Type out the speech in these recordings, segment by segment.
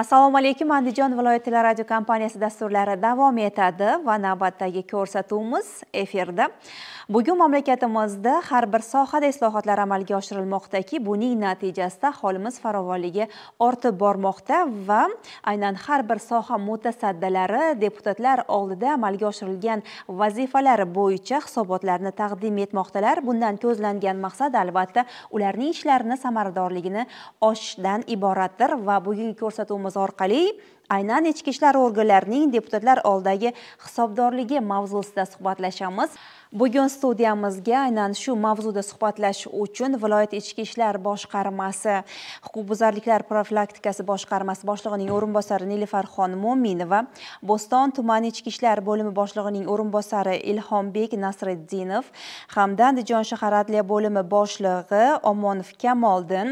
assalomu alaykum andijon viloyati radio kompaniyasi dasturlari davom etadi va navbatdagi ko'rsatuvimiz efirda bugun mamlakatimizda har bir sohada islohotlar amalga oshirilmoqdaki buning natijasida aholimiz farovonligi ortib bormoqda va aynan har bir soha mutasaddilari deputatlar oldida amalga oshirilgan vazifalar bo'yicha hisobotlarni taqdim etmoqdalar bundan ko'zlangan maqsad albatta ularning ishlarini samaradorligini oshishdan iboratdir va bugungi ko'rsatuvimiz orqali aynan ichki ishlar organlarining deputatlar oldidagi hisobdorligi mavzusida suhbatlashamiz bugun studiyamizga aynan shu mavzuda suhbatlash uchun viloyat ichki ishlar boshqarmasi huquqbuzarliklar profilaktikasi boshqarmasi boshlig'ining o'rinbosari nilufarxon mo'minova bo'ston tuman ichki ishlar bo'limi boshlig'ining o'rinbosari ilhombek nasriddinov hamda andijon shahar adliya bo'limi boshlig'i omonov Kamoldin,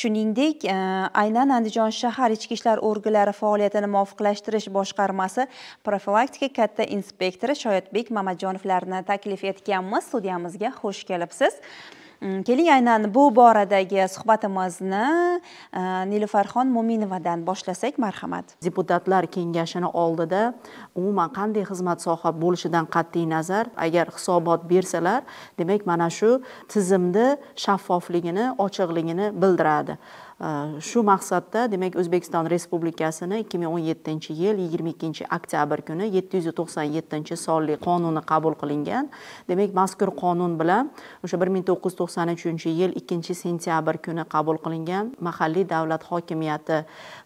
shuningdek e, aynan andijon shahar ichki ishlar organlari faoliyati tartibini muvofiqlashtirish boshqarmasi profilaktika katta inspektori shoyatbek mamajonovlarni taklif etganmiz studiyamizga xush kelibsiz mm, keling aynan bu boradagi suhbatimizni e, nilufarxon mo'minovadan boshlasak marhamat deputatlar kengashini oldida umuman qanday xizmat soha bo'lishidan qat'iy nazar agar hisobot bersalar demak mana shu tizimni shaffofligini ochiqligini bildiradi Э, shu maqsadda demak o'zbekiston respublikasini 2017 yil 22 oktyabr kuni 797 sonli qonuni qabul qilingan demak mazkur qonun bilan o'sha 1993 yil 2 sentyabr kuni qabul qilingan mahalliy davlat hokimiyati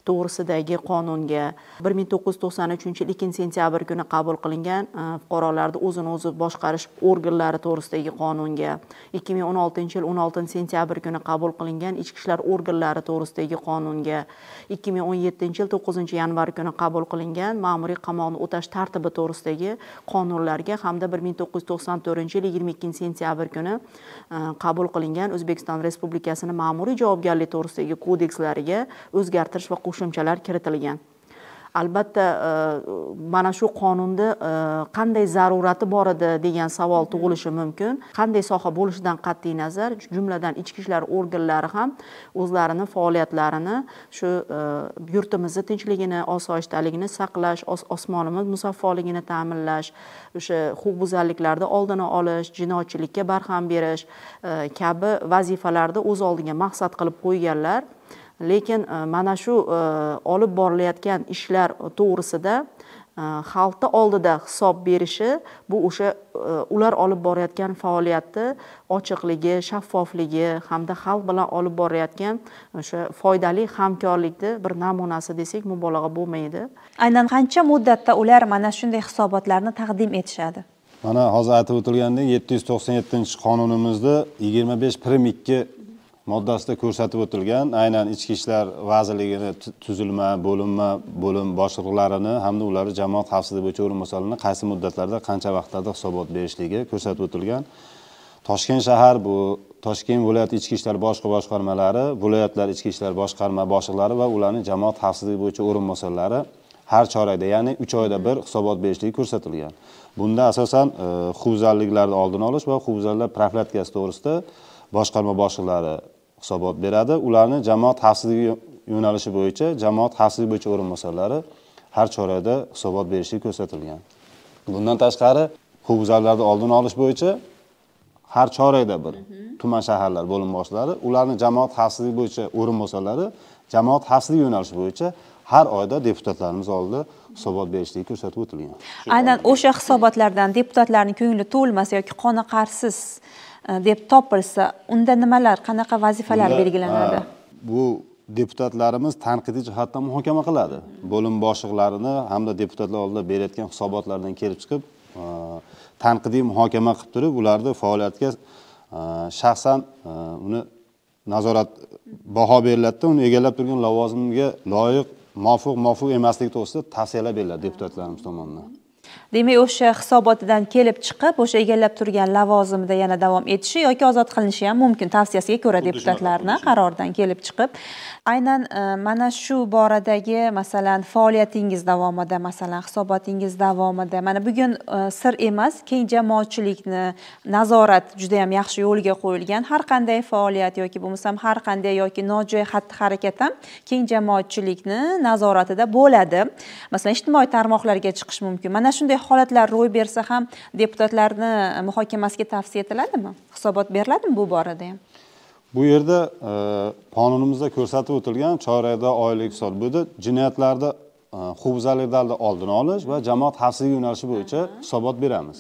to'g'risidagi qonunga 1993 yil 2 sentyabr kuni qabul qilingan e, fuqarolarni o'zini o'zi boshqarish organlari to'g'risidagi qonunga 2016 yil 16 sentyabr kuni qabul qilingan ichki ishlar organlari to'g'risidagi qonunga 2017 yil 9 yanvar kuni qabul qilingan ma'muriy qamoqni o'tash tartibi to'g'risidagi qonunlarga hamda 1994 yil 22 sentyabr kuni e, qabul qilingan O'zbekiston Respublikasini ma'muriy javobgarlik to'g'risidagi kodekslariga o'zgartirish va qo'shimchalar kiritilgan albatta e, mana shu qonunni e, qanday zarurati bor edi degan savol mhm. tug'ilishi mumkin qanday soha bo'lishidan qat'iy nazar jumladan ichki ishlar organlari ham o'zlarini faoliyatlarini shu e, yurtimizni tinchligini osoyishtaligini saqlash osmonimiz musaffoligini ta'minlash o'sha huquqbuzarliklarni oldini olish jinoyatchilikka barham berish kabi vazifalarni o'z oldiga maqsad qilib qo'yganlar lekin e, mana shu e, olib borilayotgan ishlar to'g'risida e, xalqni oldida hisob berishi bu o'sha ular olib borayotgan faoliyatni ochiqligi shaffofligi hamda xalq bilan olib borayotgan o'sha foydali hamkorlikni bir namunasi desak mubolag'a bo'lmaydi aynan qancha muddatda ular mana shunday hisobotlarni taqdim etishadi mana hozir aytib o'tilgandek yetti yuz to'qson yettinchi qonunimizda yigirma besh prim ikki moddasida ko'rsatib o'tilgan aynan ichki ishlar vazirligini tuzilma bo'linma bo'lim boshliqlarini hamda ularni jamoat xavfsizligi bo'yicha o'rinbosarlarini qaysi muddatlarda qancha vaqtlarda hisobot berishligi ko'rsatib o'tilgan toshkent shahar bu toshkent viloyati ichki ishlar boshqa boshqarmalari viloyatlar ichki ishlar boshqarma boshliqlari va ularni jamoat xavfsizligi bo'yicha o'rinbosarlari har chorakda ya'ni uch oyda bir hisobot berishligi ko'rsatilgan bunda asosan e, huquqbuzarliklarni oldini olish va huquqbuzarlar profilaktikasi to'g'risida boshqarma boshliqlari hisobot beradi ularni jamoat xavfsizligi yo'nalishi bo'yicha jamoat xavfsizligi bo'yicha o'rinbosarlari har chorada hisobot berishi ko'rsatilgan bundan tashqari huquqbuzarlarni oldini olish bo'yicha har chorakda bir mhm. tuman shaharlar bo'lim boshlari ularni jamoat xavfsizligi bo'yicha o'rinbosarlari jamoat xavfsizligi yo'nalishi bo'yicha har oyda deputatlarimiz oldida hisobot berishligi ko'rsatib o'tilgan aynan o'sha hisobotlardan deputatlarning ko'ngli to'lmas yoki qoniqarsiz deb topilsa unda nimalar qanaqa vazifalar belgilanadi bu deputatlarimiz tanqidiy jihatdan muhokama qiladi bo'lim boshliqlarini hamda deputatlar oldida berayotgan hisobotlardan kelib chiqib tanqidiy muhokama qilib turib ularni faoliyatiga shaxsan uni nazorat baho beriladida uni egallab turgan lavozimga loyiq muvofiq muvofiq emasligi to'g'risida tavsiyalar beriladi deputatlarimiz tomonidan demak o'sha hisobotidan kelib chiqib o'sha egallab turgan lavozimida yana davom etishi yoki ozod qilinishi ham mumkin tavsiyasiga ko'ra deputatlarni qarordan kelib chiqib aynan e, mana shu boradagi masalan faoliyatingiz davomida masalan hisobotingiz davomida mana bugun e, sir emas keng jamoatchilikni nazorat juda yam yaxshi yo'lga qo'yilgan har qanday faoliyat yoki bo'lmasam har qanday yoki nojo'ya xatti harakat ham keng jamoatchilikni nazoratida bo'ladi masalan ijtimoiy tarmoqlarga chiqish mumkin mana shunday bunday holatlar ro'y bersa ham deputatlarni e, muhokamasiga tavsiya etiladimi hisobot beriladimi bu borada ham bu yerda e, qonunimizda ko'rsatib o'tilgan choralarda oylik hisob bu yerda jinoyatlarni e, huquqbuzarliklarni oldini olish va jamoat xavfsizligi yo'nalishi bo'yicha hisobot beramiz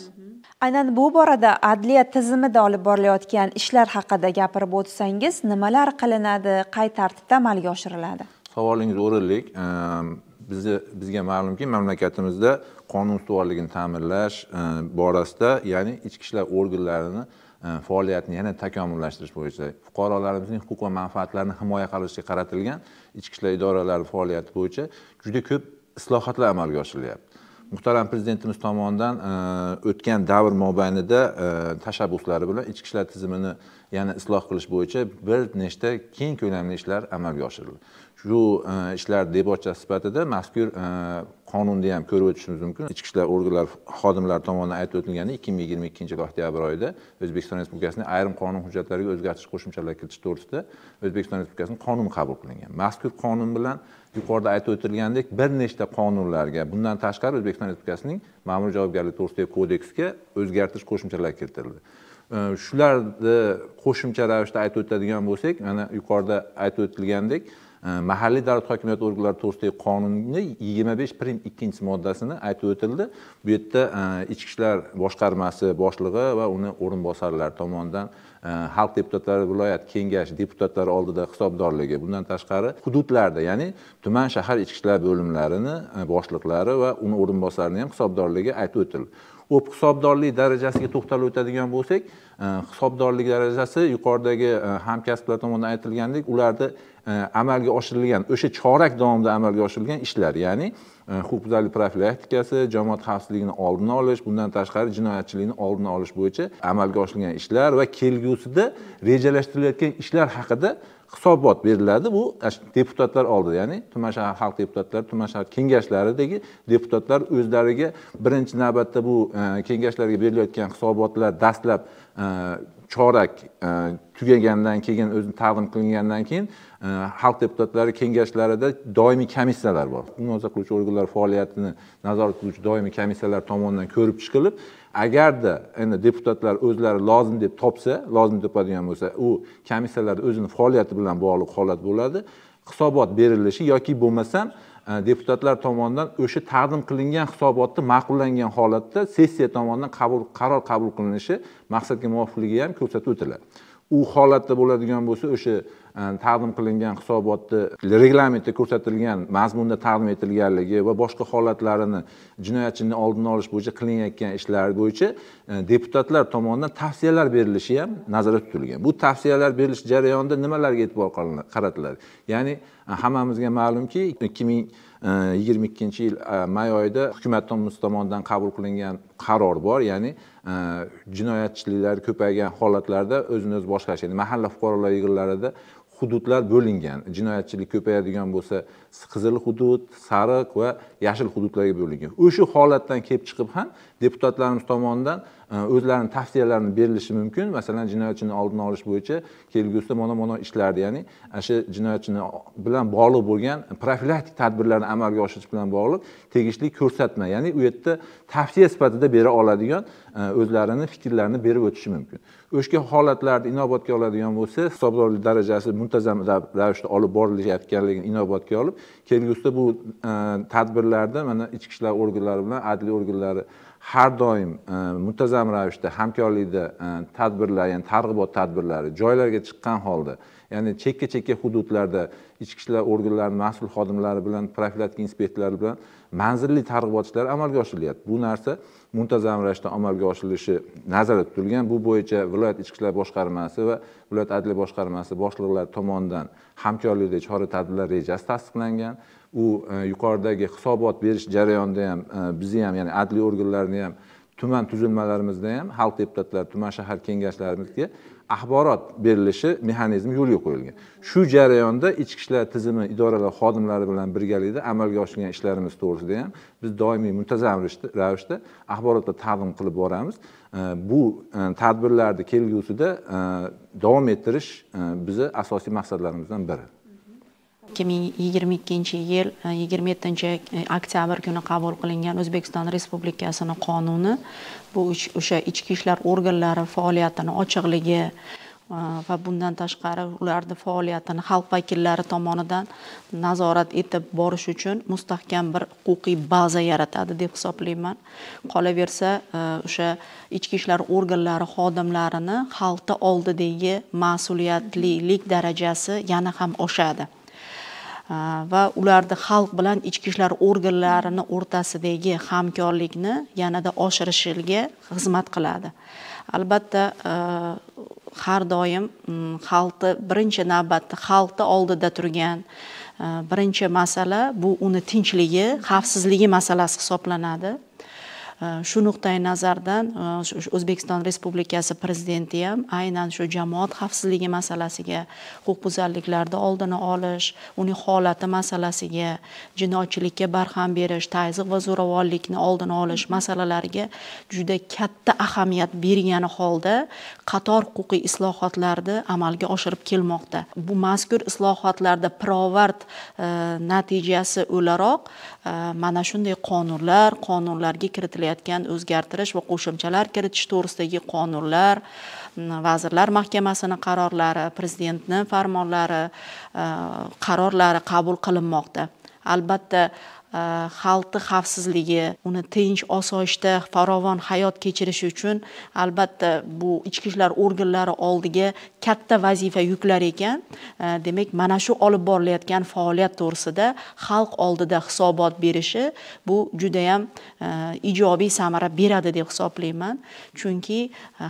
aynan bu borada adliya tizimida olib borilayotgan ishlar haqida gapirib o'tsangiz nimalar qilinadi qay tartibda amalga oshiriladi savolingiz o'rinli ehm, bizni bizga ma'lumki mamlakatimizda qonun ustuvorligini ta'minlash e, borasida ya'ni ichki ishlar organlarini e, faoliyatni yana takomillashtirish bo'yicha fuqarolarimizning huquq va manfaatlarini himoya qilishga qaratilgan ichki ishlar idoralari faoliyati bo'yicha juda ko'p islohotlar amalga oshirilyapti muhtaram prezidentimiz tomonidan e, o'tgan davr mobaynida tashabbuslari bilan ichki ishlar tizimini yana isloh qilish bo'yicha bir nechta keng ko'lamli ishlar amalga oshirildi shu e, ishlar debochasi sifatida mazkur e, qonunda ham ko'rib o'tishimiz mumkin ichki ishlar organlari xodimlari tomonidan aytib o'tilgandek ikki ming yigirma ikkinchi yil oktyabr oyida o'zbekiston respublikasining ayrim qonun hujjatlariga o'zgartish qo'shimchalar kiritish to'g'risida o'zbekiston respublikasining qonuni qabul qilingan mazkur qonun bilan yuqorida aytib o'tilgandek bir nechta qonunlarga bundan tashqari o'zbekiston respublikasining ma'muriy javobgarlik to'g'risidagi kodeksga o'zgartish qo'shimchalar kiritildi e, shularni qo'shimcha ravishda aytib o'tadigan bo'lsak mana yuqorida aytib o'tilgandek Э, mahalliy davlat hokimiyati organlari to'g'risidagi qonunni yigirma besh prim ikkinchi moddasini aytib o'tildi bu yerda e, ichki ishlar boshqarmasi boshlig'i va uni o'rinbosarlari tomonidan e, xalq deputatlari viloyat kengashi deputatlari oldida hisobdorligi bundan tashqari hududlarda ya'ni tuman shahar ichki ishlar bo'limlarini e, boshliqlari va uni o'rinbosarini ham hisobdorligi aytib o'tildi o'p hisobdorlik darajasiga to'xtalib o'tadigan bo'lsak e, hisobdorlik darajasi yuqoridagi e, hamkasblar tomonidan aytilgandek ularni e, amalga oshirilgan o'sha chorak davomida amalga oshirilgan ishlar ya'ni huquqbuzarlik profilaktikasi jamoat xavfsizligini oldini olish bundan tashqari jinoyatchilikni oldini olish bo'yicha amalga oshirilgan ishlar va kelgusida rejalashtirilayotgan ishlar haqida hisobot beriladi bu e, deputatlar oldida ya'ni tuman shahar xalq deputatlari tuman shahar kengashlaridagi deputatlar o'zlariga birinchi navbatda bu e, kengashlarga berilayotgan hisobotlar dastlab e, chorak e, tugagandan keyin o'zini taqdim qilingandan keyin e, xalq deputatlari kengashlarida doimiy komissiyalar bor mulohaza qiluvchi organlar faoliyatini nazorat qiluvchi doimiy komissiyalar tomonidan ko'rib chiqilib agarda endi deputatlar o'zlari lozim deb topsa lozim topadigan bo'lsa u komissiyalar o'zini faoliyati bilan bog'liq holat bo'ladi hisobot berilishi yoki bo'lmasam E, deputatlar tomonidan o'sha taqdim qilingan hisobotni ma'qullangan holatda sessiya tomonidan qabul qaror qabul qilinishi maqsadga muvofiqligi ham ko'rsatib o'tiladi u holatda bo'ladigan bo'lsa o'sha e, taqdim qilingan hisobotni reglamentda ko'rsatilgan mazmunda taqdim etilganligi va boshqa holatlarini jinoyatchini oldini olish bo'yicha qilinayotgan ishlar bo'yicha e, deputatlar tomonidan tavsiyalar berilishi ham nazarda tutilgan bu tavsiyalar berilish jarayonida nimalarga e'tibor qaratiladi ya'ni e, hammamizga ma'lumki ikki ming yigirma ikkinchi yil e, may oyida hukumat tomonidan qabul qilingan qaror bor ya'ni e, jinoyatchiliklar ko'paygan holatlarda o'zini o'zi boshqarish ya'ni mahalla fuqarolar yig'inlarida hududlar bo'lingan jinoyatchilik ko'payadigan bo'lsa qizil hudud sariq va yashil hududlarga bo'lingan o'sha holatdan kelib chiqib ham deputatlarimiz tomonidan Э, o'zlarini tavsiyalarini berilishi mumkin masalan jinoyatchini oldini olish bo'yicha kelgusida mana mana ishlarni ya'ni o'sha jinoyatchini bilan bog'liq bo'lgan profilaktik tadbirlarni amalga oshirish bilan bog'liq tegishli ko'rsatma ya'ni u yerda tavsiya sifatida bera oladigan e, o'zlarini fikrlarini berib o'tishi mumkin o'sha holatlarni inobatga oladigan bo'lsa hisobdorlik darajasi muntazam ravishda olib borilayotganligini inobatga olib kelgusida bu e, tadbirlarda mana ichki ishlar organlari bilan adliya organlari har doim e, muntazam ravishda hamkorlikda e, tadbirlar ya'ni targ'ibot tadbirlari joylarga chiqqan holda ya'ni chekka chekka hududlarda ichki ishlar organlari mas'ul xodimlari bilan profilaktika inspektorlari bilan manzilli targ'ibot ishlari amalga oshirilyapti bu narsa muntazam ravishda amalga oshirilishi nazarda tutilgan bu bo'yicha viloyat ichki ishlar boshqarmasi va viloyat adliya boshqarmasi boshliqlari tomonidan hamkorlikda chora tadbirlar rejasi tasdiqlangan u e, yuqoridagi hisobot berish jarayonida ham e, bizni ham ya'ni adliya organlarini ham tuman tuzilmalarimizda ham xalq deputatlari tuman shahar kengashlarimizga axborot berilishi mexanizmi yo'lga qo'yilgan shu jarayonda ichki ishlar tizimi idoralar xodimlari bilan birgalikda amalga oshirilgan ishlarimiz to'g'risida ham biz doimiy muntazam ravishda axborotlar taqdim qilib boramiz e, bu tadbirlarni kelgusida davom ettirish bizni asosiy maqsadlarimizdan biri 2022 yil 27 e, oktyabr kuni qabul qilingan o'zbekiston respublikasini qonuni bu o'sha ichki ishlar organlari faoliyatini ochiqligi e, va bundan tashqari ularni faoliyatini xalq vakillari tomonidan nazorat etib borish uchun mustahkam bir huquqiy baza yaratadi deb hisoblayman qolaversa e, o'sha ichki ishlar organlari xodimlarini xalqni oldidagi mas'uliyatlilik darajasi yana ham oshadi va ularni xalq bilan ichki ishlar organlarini o'rtasidagi hamkorlikni yanada oshirishga xizmat qiladi albatta e, har doim mm, xalqni birinchi navbatda xalqni oldida turgan e, birinchi masala bu uni tinchligi xavfsizligi masalasi hisoblanadi shu nuqtai nazardan o'zbekiston respublikasi prezidenti ham aynan shu jamoat xavfsizligi masalasiga huquqbuzarliklarni oldini olish uning holati masalasiga jinoyatchilikka barham berish tayziq va zo'ravonlikni oldini olish masalalariga juda katta ahamiyat bergani holda qator huquqiy islohotlarni amalga oshirib kelmoqda bu mazkur islohotlarda pirovard e, natijasi o'laroq e, mana shunday qonunlar qonunlarga kiritilgan qilayotgan o'zgartirish va qo'shimchalar kiritish to'g'risidagi qonunlar vazirlar mahkamasini qarorlari prezidentni farmonlari e, qarorlari qabul qilinmoqda albatta Э, xalqni xavfsizligi uni tinch osoyishta farovon hayot kechirishi uchun albatta bu ichki ishlar organlari oldiga katta vazifa yuklar ekan э, demak mana shu olib borilayotgan faoliyat to'g'risida xalq oldida hisobot berishi bu judayam э, ijobiy samara beradi deb hisoblayman chunki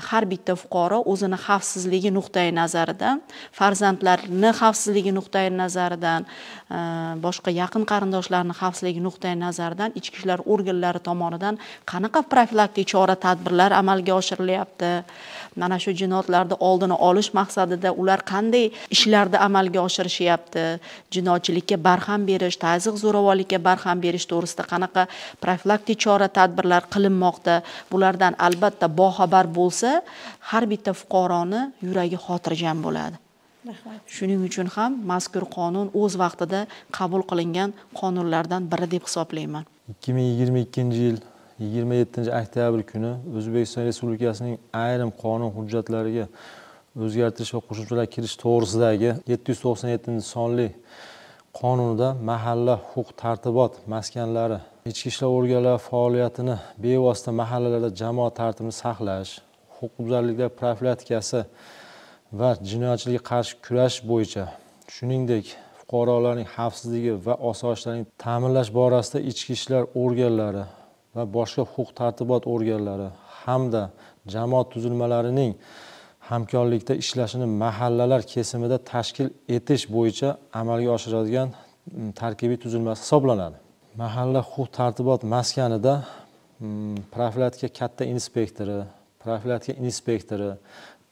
har bitta fuqaro o'zini xavfsizligi nuqtai nazaridan farzandlarini xavfsizligi nuqtai nazaridan boshqa yaqin qarindoshlarni xavfsizligi emasligi nuqtai nazaridan ichki ishlar organlari tomonidan qanaqa profilaktik chora tadbirlar amalga oshirilyapti mana shu jinoyatlarni oldini olish maqsadida ular qanday ishlarni amalga oshirishyapti jinoyatchilikka barham berish tazyiq zo'ravonlikka barham berish to'g'risida qanaqa profilaktik chora tadbirlar qilinmoqda bulardan albatta boxabar bo'lsa har bitta fuqaroni yuragi xotirjam bo'ladi shuning uchun ham mazkur qonun o'z vaqtida qabul qilingan qonunlardan biri deb hisoblayman ikki ming yigirma ikkinchi yil yigirma yettinchi oktyabr kuni o'zbekiston respublikasining ayrim qonun hujjatlariga o'zgartirish va qo'shimchalar kirish to'g'risidagi yetti yuz to'qson yettinchi sonli qonunida mahalla huquq tartibot maskanlari ichki ishlar organlari faoliyatini bevosita mahallalarda jamoat tartibini saqlash huquqbuzarliklar profilaktikasi va jinoyatchilikka qarshi kurash bo'yicha shuningdek fuqarolarning xavfsizligi va osoyishtalikni ta'minlash borasida ichki ishlar organlari va boshqa huquq tartibot organlari hamda jamoat tuzilmalarining hamkorlikda ishlashini mahallalar kesimida tashkil etish bo'yicha amalga oshiradigan mm, tarkibiy tuzilmasi hisoblanadi mahalla huquq tartibot maskanida mm, profilaktika katta inspektori profilaktika inspektori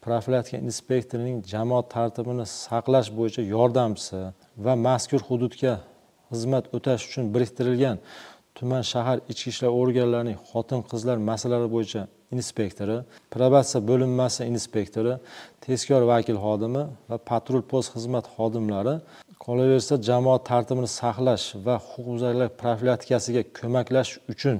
profilaktika inspektorining jamoat tartibini saqlash bo'yicha yordamchisi va mazkur hududga xizmat o'tash uchun biriktirilgan tuman shahar ichki ishlar organlarining xotin qizlar masalalari bo'yicha inspektori probatsiya bo'linmasi inspektori tezkor vakil xodimi va patrul post xizmat xodimlari qolaversa jamoat tartibini saqlash va huquqbuzarlar profilaktikasiga ko'maklash uchun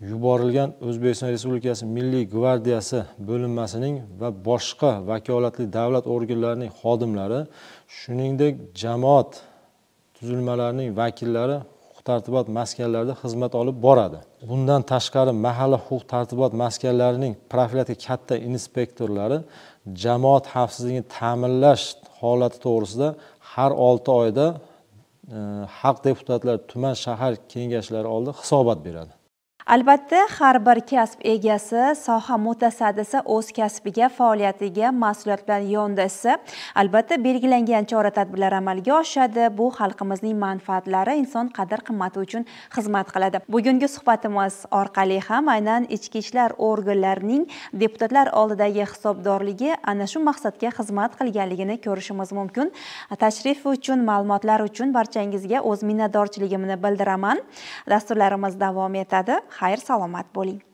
yuborilgan o'zbekiston respublikasi milliy gvardiyasi bo'linmasining va boshqa vakolatli davlat organlarining xodimlari shuningdek jamoat tuzilmalarining vakillari huquq tartibot maskanlarida xizmat olib boradi bundan tashqari mahalla huquq tartibot maskanlarining profilaktika katta inspektorlari jamoat xavfsizligini ta'minlash holati to'g'risida har olti oyda xalq e, deputatlari tuman shahar kengashlari oldida hisobot beradi albatta har bir kasb egasi soha mutasaddisi o'z kasbiga faoliyatiga mas'uliyat bilan yondashsa albatta belgilangan chora tadbirlar amalga oshadi bu xalqimizning manfaatlari inson qadr qimmati uchun xizmat qiladi bugungi suhbatimiz orqali ham aynan ichki ishlar organlarining deputatlar oldidagi hisobdorligi ana shu maqsadga xizmat qilganligini ko'rishimiz mumkin tashrif uchun ma'lumotlar uchun barchangizga o'z minnatdorchiligimni bildiraman dasturlarimiz davom etadi xayr salomat bo'ling